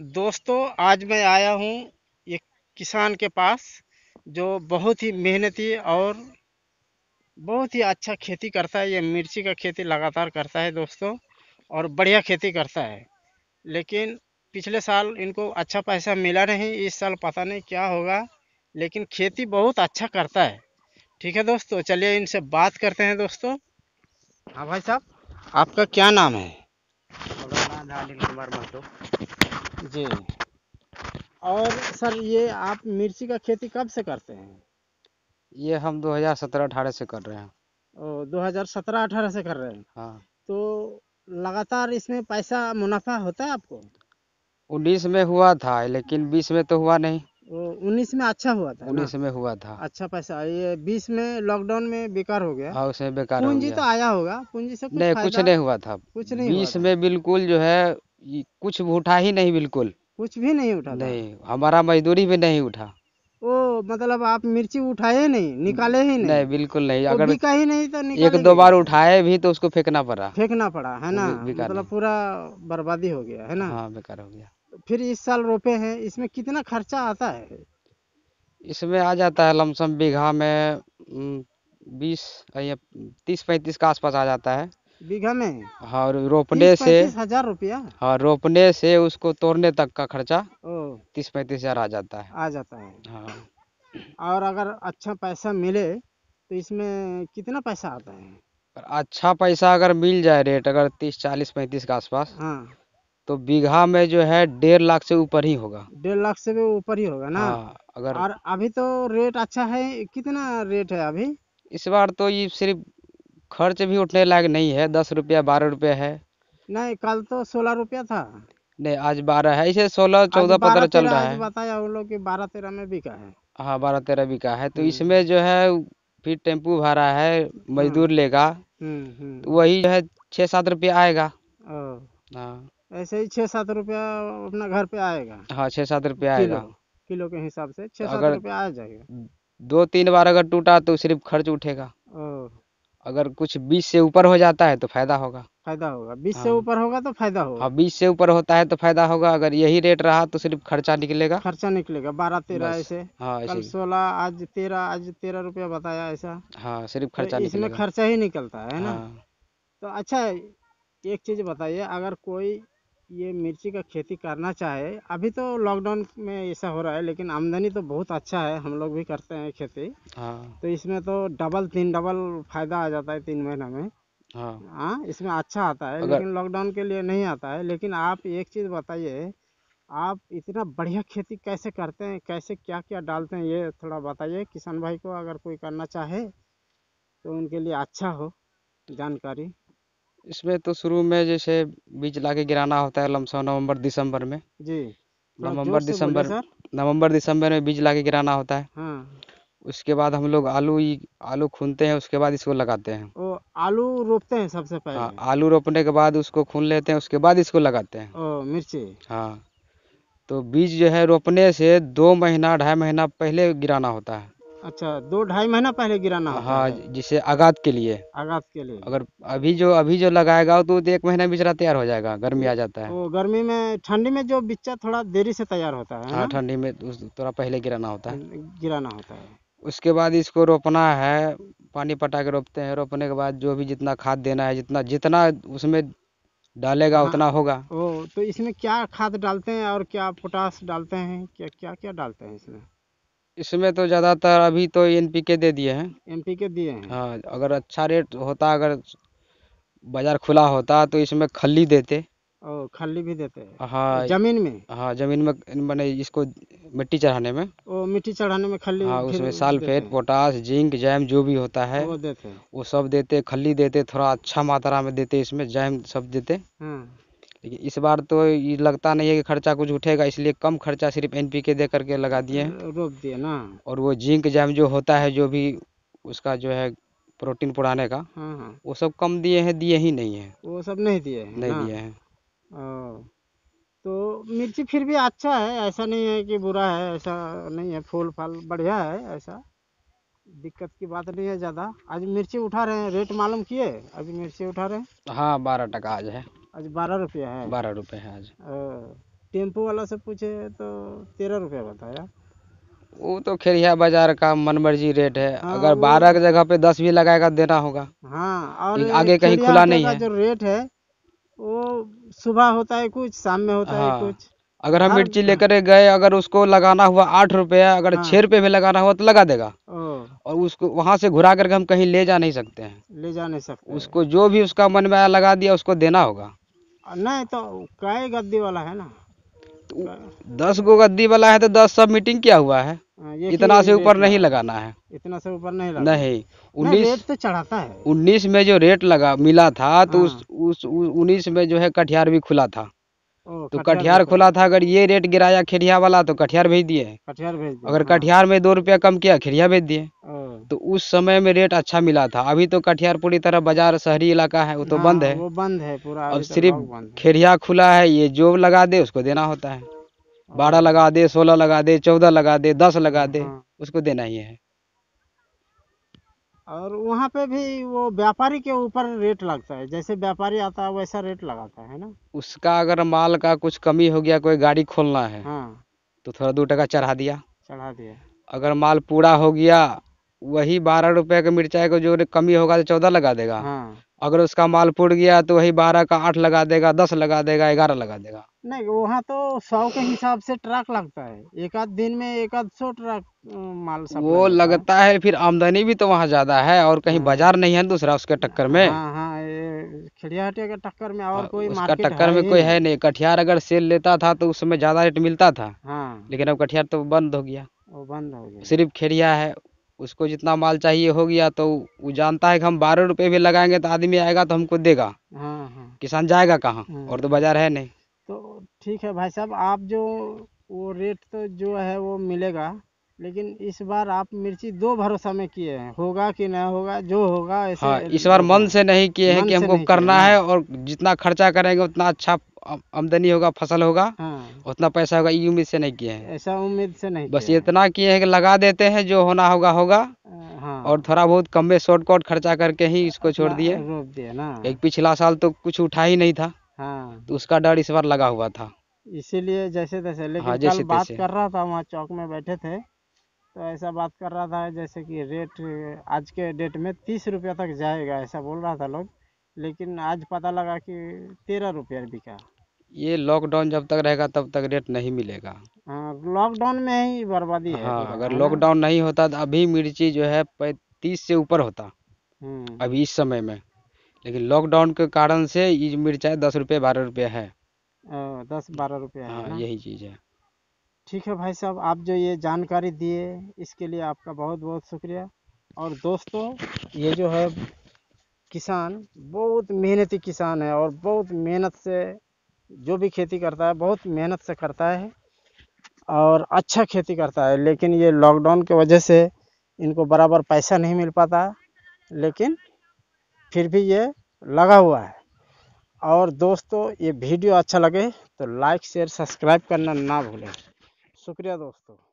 दोस्तों आज मैं आया हूँ एक किसान के पास जो बहुत ही मेहनती और बहुत ही अच्छा खेती करता है ये मिर्ची का खेती लगातार करता है दोस्तों और बढ़िया खेती करता है लेकिन पिछले साल इनको अच्छा पैसा मिला नहीं इस साल पता नहीं क्या होगा लेकिन खेती बहुत अच्छा करता है ठीक है दोस्तों चलिए इनसे बात करते हैं दोस्तों हाँ भाई साहब आपका क्या नाम है कुमार महतो जी और सर ये आप मिर्ची का खेती कब से करते हैं ये हम 2017-18 से कर रहे हैं ओ, 2017-18 से कर रहे हैं हाँ तो लगातार इसमें पैसा मुनाफा होता है आपको उन्नीस में हुआ था लेकिन बीस में तो हुआ नहीं उन्नीस में अच्छा हुआ था उन्नीस में हुआ था अच्छा पैसा ये बीस में लॉकडाउन में बेकार हो गया हाँ उसमें बेकार पूंजी तो आया होगा पूंजी से कुछ नहीं कुछ नहीं हुआ था कुछ नहीं बीस में बिल्कुल जो है कुछ उठा ही नहीं बिल्कुल कुछ भी नहीं उठा नहीं हमारा मजदूरी भी नहीं उठा ओ मतलब आप मिर्ची उठाए नहीं निकाले ही नहीं नहीं बिल्कुल नहीं अगर बिका ही नहीं तो एक दो बार उठाए भी तो उसको फेंकना पड़ा फेंकना पड़ा है ना मतलब पूरा बर्बादी हो गया है ना हाँ बेकार हो गया फिर इस साल रोपे हैं इसमें कितना खर्चा आता है इसमें आ जाता है लमसम बीघा में बीस या तीस पैंतीस के आसपास आ जाता है बीघा में हाँ रोपने से हजार रुपया हाँ रोपने से उसको तोड़ने तक का खर्चा तीस पैंतीस हजार आ जाता है आ जाता है हाँ और अगर अच्छा पैसा मिले तो इसमें कितना पैसा आता है अच्छा पैसा अगर मिल जाए रेट अगर तीस चालीस पैंतीस के आसपास हाँ तो बीघा में जो है डेढ़ लाख से ऊपर ही होगा डेढ़ लाख से भी ऊपर ही होगा ना हाँ, अगर और अभी तो रेट अच्छा है कितना रेट है अभी इस बार तो ये सिर्फ खर्च भी उठने लायक नहीं है दस रुपया बारह रुपया है नहीं कल तो सोलह रुपया था नहीं आज बारह है इसे सोलह चौदह पंद्रह चल रहा है बताया वो लोग बारह तेरह में बिका है हाँ बारह तेरह बिका है तो हम्म। इसमें जो है फिर टेम्पू भाड़ा है हम्म। मजदूर लेगा हम्म, तो वही जो है छः सात रुपया आएगा हाँ। ऐसे ही छः सात रुपया अपना घर पे आएगा हाँ छः सात रुपया आएगा किलो के हिसाब से छः सात रुपया आ जाएगा दो तीन बार अगर टूटा तो सिर्फ खर्च उठेगा अगर कुछ बीस से ऊपर हो जाता है तो फायदा होगा फायदा होगा बीस हाँ। से ऊपर होगा तो फायदा होगा हाँ बीस से ऊपर होता है तो फायदा होगा अगर यही रेट रहा तो सिर्फ खर्चा निकलेगा खर्चा निकलेगा बारह तेरह ऐसे हाँ कल सोलह आज तेरह आज तेरह रुपया बताया ऐसा हाँ सिर्फ तो खर्चा तो इसमें खर्चा ही निकलता है ना हाँ। तो अच्छा एक चीज बताइए अगर कोई ये मिर्ची का खेती करना चाहे अभी तो लॉकडाउन में ऐसा हो रहा है लेकिन आमदनी तो बहुत अच्छा है हम लोग भी करते हैं खेती हाँ तो इसमें तो डबल तीन डबल फायदा आ जाता है तीन महीना में हाँ आ, हाँ, इसमें अच्छा आता है अगर... लेकिन लॉकडाउन के लिए नहीं आता है लेकिन आप एक चीज़ बताइए आप इतना बढ़िया खेती कैसे करते हैं कैसे क्या क्या डालते हैं ये थोड़ा बताइए किसान भाई को अगर कोई करना चाहे तो उनके लिए अच्छा हो जानकारी इसमें तो शुरू में जैसे बीज लाके गिराना होता है लमसम नवंबर दिसंबर में जी हाँ, नवंबर दिसंबर नवंबर दिसंबर में बीज लाके गिराना होता है हाँ। उसके बाद हम लोग आलू ही आलू खूनते हैं उसके बाद इसको लगाते हैं ओ, आलू रोपते हैं सबसे पहले हाँ आलू रोपने के बाद उसको खून लेते हैं उसके बाद इसको लगाते हैं ओ, मिर्ची हाँ तो बीज जो है रोपने से दो महीना ढाई महीना पहले गिराना होता है अच्छा दो ढाई महीना पहले गिराना हाँ जिसे आगात के लिए आगात के लिए अगर अभी जो अभी जो लगाएगा तो एक महीना बिचरा तैयार हो जाएगा गर्मी आ जाता है तो गर्मी में ठंडी में जो बिच्चा थोड़ा देरी से तैयार होता है हाँ ठंडी में तो थोड़ा पहले गिराना होता है गिराना होता है उसके बाद इसको रोपना है पानी पटा के रोपते हैं रोपने के बाद जो भी जितना खाद देना है जितना जितना उसमें डालेगा हाँ, उतना होगा ओ तो इसमें क्या खाद डालते हैं और क्या पोटास डालते हैं क्या क्या क्या डालते हैं इसमें इसमें तो ज़्यादातर अभी तो एनपीके दे दिए हैं एनपीके दिए हैं हाँ अगर अच्छा रेट होता अगर बाजार खुला होता तो इसमें खल्ली देते ओ, खल्ली भी देते हाँ जमीन में हाँ जमीन में मैंने इसको मिट्टी चढ़ाने में ओ मिट्टी चढ़ाने में खल्ली हाँ उसमें सल्फेट पोटास जिंक जैम जो भी होता है वो देते वो सब देते खल्ली देते थोड़ा अच्छा मात्रा में देते इसमें जैम सब देते हाँ लेकिन इस बार तो ये लगता नहीं है कि खर्चा कुछ उठेगा इसलिए कम खर्चा सिर्फ एन पी के दे करके लगा दिए रोप दिए ना और वो जिंक जैम जो होता है जो भी उसका जो है प्रोटीन पुराने का हाँ हाँ वो सब कम दिए हैं दिए ही नहीं है वो सब नहीं दिए हैं नहीं दिए हैं तो मिर्ची फिर भी अच्छा है ऐसा नहीं है कि बुरा है ऐसा नहीं है फूल फल बढ़िया है ऐसा दिक्कत की बात नहीं है ज़्यादा आज मिर्ची उठा रहे हैं रेट मालूम किए अभी मिर्ची उठा रहे हैं हाँ बारह टका आज है आज बारह रुपया है बारह रुपये है आज टेम्पो वाला से पूछे तो तेरह रुपया बताया वो तो खेरिया बाजार का मन मर्जी रेट है हाँ, अगर बारह की जगह पे दस भी लगाएगा देना होगा हाँ और आगे कहीं खुला नहीं है जो रेट है वो सुबह होता है कुछ शाम में होता हाँ, है कुछ अगर हम मिर्ची लेकर गए अगर उसको लगाना हुआ आठ रुपया अगर हाँ, छह रुपए में लगाना हुआ तो लगा देगा और उसको वहाँ से घुरा करके हम कहीं ले जा नहीं सकते हैं ले जा नहीं सकते उसको जो भी उसका मन में आया लगा दिया उसको देना होगा नहीं तो कई गद्दी वाला है ना तो दस गो गद्दी वाला है तो दस सब मीटिंग क्या हुआ है हाँ, इतना से ऊपर नहीं लगाना है इतना से ऊपर नहीं लगाना नहीं उन्नीस तो चढ़ाता है उन्नीस में जो रेट लगा मिला था तो हाँ। उस उस उन्नीस में जो है कटिहार भी खुला था तो कटिहार खुला था अगर ये रेट गिराया खेरिया वाला तो कटिहार भेज दिए कटिहार भेज अगर हाँ। कटिहार में दो रुपया कम किया खेरिया भेज दिए तो उस समय में रेट अच्छा मिला था अभी तो कटिहार पूरी तरह बाजार शहरी इलाका है वो तो हाँ, बंद है वो बंद है पूरा अब तो सिर्फ खेरिया खुला है ये जो लगा दे उसको देना होता है हाँ। बारह लगा दे सोलह लगा दे चौदह लगा दे दस लगा दे हाँ। उसको देना ही है और वहाँ पे भी वो व्यापारी के ऊपर रेट लगता है जैसे व्यापारी आता है वैसा रेट लगाता है ना उसका अगर माल का कुछ कमी हो गया कोई गाड़ी खोलना है हाँ। तो थोड़ा दो टका चढ़ा दिया चढ़ा दिया अगर माल पूरा हो गया वही बारह रुपए के मिर्चाई को जो कमी होगा तो चौदह लगा देगा हाँ। अगर उसका माल फूट गया तो वही बारह का आठ लगा देगा दस लगा देगा ग्यारह लगा देगा नहीं वहाँ तो सौ के हिसाब से ट्रक लगता है एक आध दिन में एक आध सौ ट्रक माल सब वो लगता है फिर आमदनी भी तो वहाँ ज्यादा है और कहीं हाँ। बाजार नहीं है दूसरा उसके टक्कर में हाँ, हाँ के टक्कर में और हाँ, कोई उसका टक्कर में कोई है नहीं कटिहार अगर सेल लेता था तो उसमें ज्यादा रेट मिलता था लेकिन अब कटिहार तो बंद हो गया वो बंद हो गया सिर्फ खेड़िया है उसको जितना माल चाहिए हो गया तो वो जानता है कि हम बारह रुपए भी लगाएंगे तो आदमी आएगा तो हमको देगा हाँ हाँ किसान जाएगा कहाँ हाँ। और तो बाजार है नहीं तो ठीक है भाई साहब आप जो वो रेट तो जो है वो मिलेगा लेकिन इस बार आप मिर्ची दो भरोसा में किए हैं होगा कि ना होगा जो होगा ऐसे हाँ, इस बार मन से नहीं किए हैं कि हमको करना है और जितना खर्चा करेंगे उतना अच्छा आमदनी होगा फसल होगा हाँ। उतना पैसा होगा ये उम्मीद से नहीं किए हैं ऐसा उम्मीद से नहीं बस इतना किए हैं कि लगा देते हैं जो होना होगा होगा हाँ। और थोड़ा बहुत कम में शॉर्टकट खर्चा करके ही इसको छोड़ दिए एक पिछला साल तो कुछ उठा ही नहीं था हाँ। तो उसका डर इस बार लगा हुआ था इसीलिए जैसे तैसे लेकिन हाँ, जैसे बात कर रहा था वहाँ चौक में बैठे थे तो ऐसा बात कर रहा था जैसे कि रेट आज के डेट में तीस रुपया तक जाएगा ऐसा बोल रहा था लोग लेकिन आज पता लगा कि तेरह रुपया बिका ये लॉकडाउन जब तक रहेगा तब तक रेट नहीं मिलेगा लॉकडाउन हाँ, में ही बर्बादी है हाँ, अगर लॉकडाउन नहीं होता तो अभी मिर्ची जो है पैंतीस से ऊपर होता हम्म। अभी इस समय में लेकिन लॉकडाउन के कारण से ये मिर्चा दस रुपये बारह रुपये है दस बारह रुपये हाँ यही चीज़ है ठीक है भाई साहब आप जो ये जानकारी दिए इसके लिए आपका बहुत बहुत शुक्रिया और दोस्तों ये जो है किसान बहुत मेहनती किसान है और बहुत मेहनत से जो भी खेती करता है बहुत मेहनत से करता है और अच्छा खेती करता है लेकिन ये लॉकडाउन के वजह से इनको बराबर पैसा नहीं मिल पाता लेकिन फिर भी ये लगा हुआ है और दोस्तों ये वीडियो अच्छा लगे तो लाइक शेयर सब्सक्राइब करना ना भूलें शुक्रिया दोस्तों